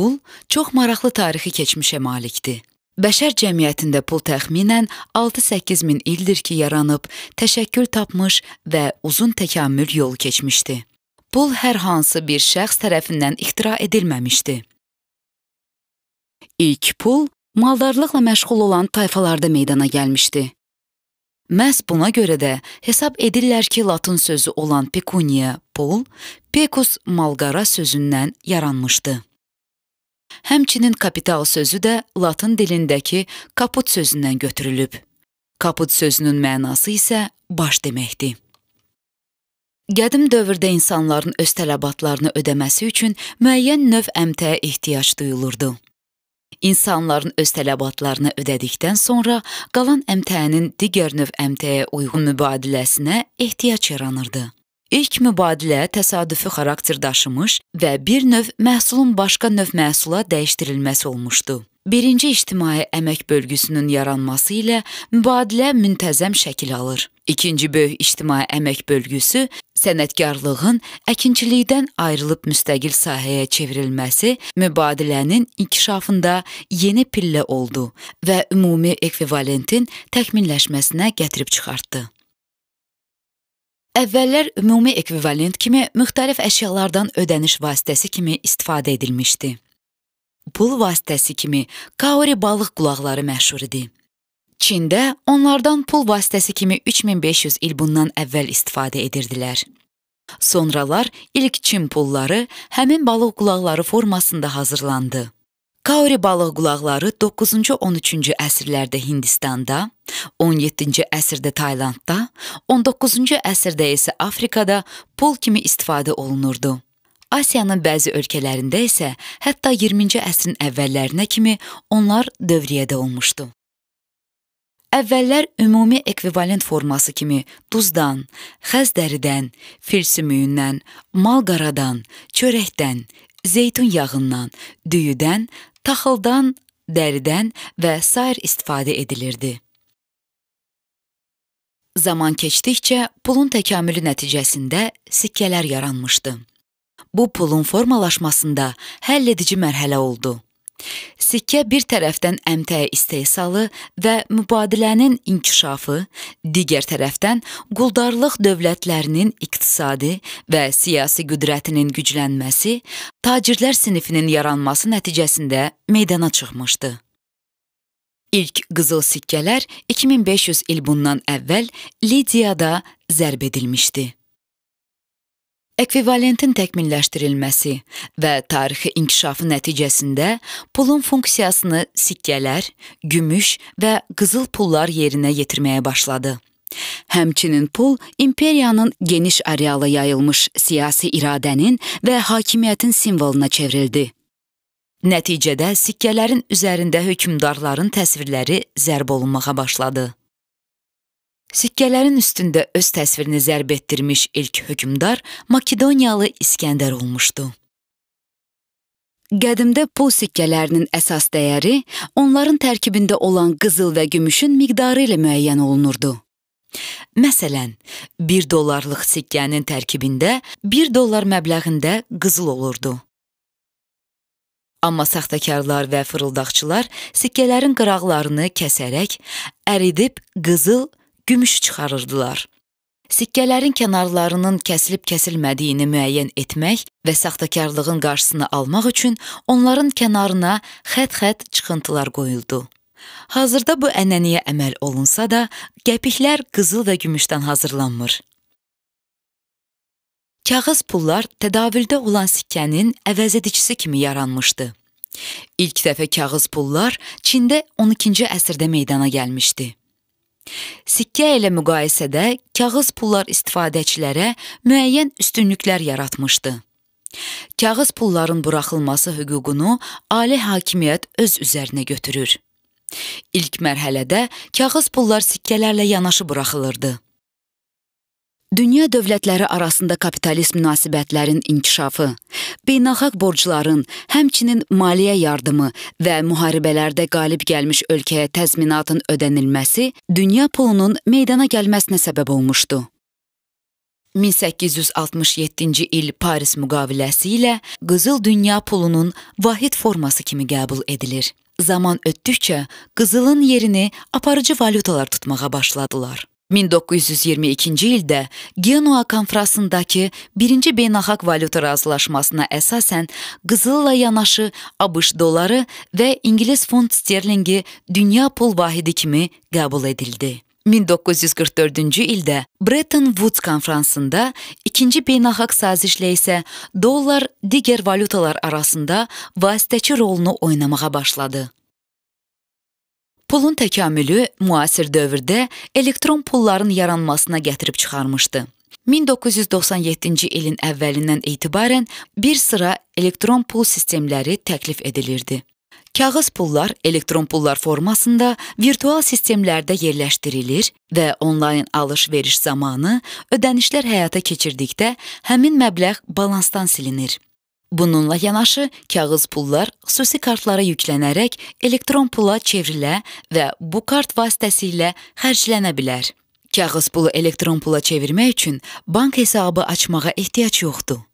Pul çox maraqlı tarixi keçmişə malikdir. Bəşər cəmiyyətində pul təxminən 6-8 min ildir ki, yaranıb, təşəkkül tapmış və uzun təkamül yolu keçmişdi. Pul hər hansı bir şəxs tərəfindən ixtira edilməmişdi. İlk pul maldarlıqla məşğul olan tayfalarda meydana gəlmişdi. Məhz buna görə də hesab edirlər ki, latın sözü olan pecuniya, pul, pecus malqara sözündən yaranmışdı. Həmçinin kapital sözü də latın dilindəki kaput sözündən götürülüb. Kaput sözünün mənası isə baş deməkdir. Qədim dövrdə insanların öz tələbatlarını ödəməsi üçün müəyyən növ əmtəyə ehtiyac duyulurdu. İnsanların öz tələbatlarını ödədikdən sonra qalan əmtəənin digər növ əmtəyə uyğun mübadiləsinə ehtiyac yaranırdı. İlk mübadilə təsadüfi xarakter daşımış və bir növ məhsulun başqa növ məhsula dəyişdirilməsi olmuşdu. Birinci ictimai əmək bölgüsünün yaranması ilə mübadilə müntəzəm şəkil alır. İkinci böyük ictimai əmək bölgüsü sənətkarlığın əkinçilikdən ayrılıb müstəqil sahəyə çevrilməsi mübadilənin inkişafında yeni pillə oldu və ümumi ekvivalentin təkmilləşməsinə gətirib çıxartdı. Əvvəllər ümumi ekvivalent kimi müxtəlif əşyalardan ödəniş vasitəsi kimi istifadə edilmişdi. Pul vasitəsi kimi kaori balıq qulaqları məşhur idi. Çində onlardan pul vasitəsi kimi 3500 il bundan əvvəl istifadə edirdilər. Sonralar ilk Çin pulları həmin balıq qulaqları formasında hazırlandı. Kauri balıq qulaqları 9-13-cü əsrlərdə Hindistanda, 17-ci əsrdə Taylandda, 19-cu əsrdə isə Afrikada pul kimi istifadə olunurdu. Asiyanın bəzi ölkələrində isə hətta 20-ci əsrin əvvəllərinə kimi onlar dövriyyədə olmuşdu. Əvvəllər ümumi ekvivalent forması kimi duzdan, xəzdəridən, fil sümüyündən, malqaradan, çörəkdən, zeytun yağından, düyüdən, taxıldan, dəridən və sair istifadə edilirdi. Zaman keçdikcə pulun təkamülü nəticəsində sikkələr yaranmışdı. Bu pulun formalaşmasında həll edici mərhələ oldu. Sikkə bir tərəfdən əmtəə istehsalı və mübadilənin inkişafı, digər tərəfdən quldarlıq dövlətlərinin iqtisadi və siyasi qüdrətinin güclənməsi, tacirlər sinifinin yaranması nəticəsində meydana çıxmışdı. İlk qızıl sikkələr 2500 il bundan əvvəl Lidiyada zərb edilmişdi ekvivalentin təkmilləşdirilməsi və tarixi inkişafı nəticəsində pulun funksiyasını sikkələr, gümüş və qızıl pullar yerinə yetirməyə başladı. Həmçinin pul imperiyanın geniş areala yayılmış siyasi iradənin və hakimiyyətin simvoluna çevrildi. Nəticədə sikkələrin üzərində hökmdarların təsvirləri zərb olunmağa başladı. Sikkələrin üstündə öz təsvirini zərb etdirmiş ilk hökmdar Makedoniyalı İskəndər olmuşdu. Qədimdə pul sikkələrinin əsas dəyəri onların tərkibində olan qızıl və gümüşün miqdarı ilə müəyyən olunurdu. Məsələn, 1 dollarlıq sikkənin tərkibində 1 dollar məbləğində qızıl olurdu. Amma saxtakarlar və fırıldaqçılar sikkələrin qıraqlarını kəsərək, əridib qızıl gümüş çıxarırdılar. Sikkələrin kənarlarının kəsilib-kəsilmədiyini müəyyən etmək və saxtakarlığın qarşısını almaq üçün onların kənarına xət-xət çıxıntılar qoyuldu. Hazırda bu ənənəyə əməl olunsa da, qəpiklər qızıl və gümüşdən hazırlanmır. Kağız pullar tədavüldə olan sikkənin əvəzedicisi kimi yaranmışdı. İlk dəfə kağız pullar Çində 12-ci əsrdə meydana gəlmişdi. Sikkə ilə müqayisədə kağız pullar istifadəçilərə müəyyən üstünlüklər yaratmışdı. Kağız pulların buraxılması hüququnu ali hakimiyyət öz üzərinə götürür. İlk mərhələdə kağız pullar sikkələrlə yanaşı buraxılırdı. Dünya dövlətləri arasında kapitalist münasibətlərin inkişafı, beynəlxalq borcların, həmçinin maliyyə yardımı və müharibələrdə qalib gəlmiş ölkəyə təzminatın ödənilməsi dünya pulunun meydana gəlməsinə səbəb olmuşdu. 1867-ci il Paris müqaviləsi ilə qızıl dünya pulunun vahid forması kimi qəbul edilir. Zaman ötdükcə qızılın yerini aparıcı valyutalar tutmağa başladılar. 1922-ci ildə Genua konfransındakı birinci beynəlxalq valyuta razılaşmasına əsasən qızılla yanaşı ABŞ doları və İngilis funt sterlinqi dünya pul vahidi kimi qəbul edildi. 1944-cü ildə Bretton Woods konfransında ikinci beynəlxalq sazişlə isə dollar digər valyutalar arasında vasitəçi rolunu oynamağa başladı. Pulun təkamülü müasir dövrdə elektron pulların yaranmasına gətirib çıxarmışdı. 1997-ci ilin əvvəlindən etibarən bir sıra elektron pul sistemləri təklif edilirdi. Kağız pullar elektron pullar formasında virtual sistemlərdə yerləşdirilir və onlayn alış-veriş zamanı ödənişlər həyata keçirdikdə həmin məbləğ balansdan silinir. Bununla yanaşı kağız pullar xüsusi kartlara yüklənərək elektron pula çevrilə və bu kart vasitəsilə xərclənə bilər. Kağız pulu elektron pula çevirmək üçün bank hesabı açmağa ehtiyac yoxdur.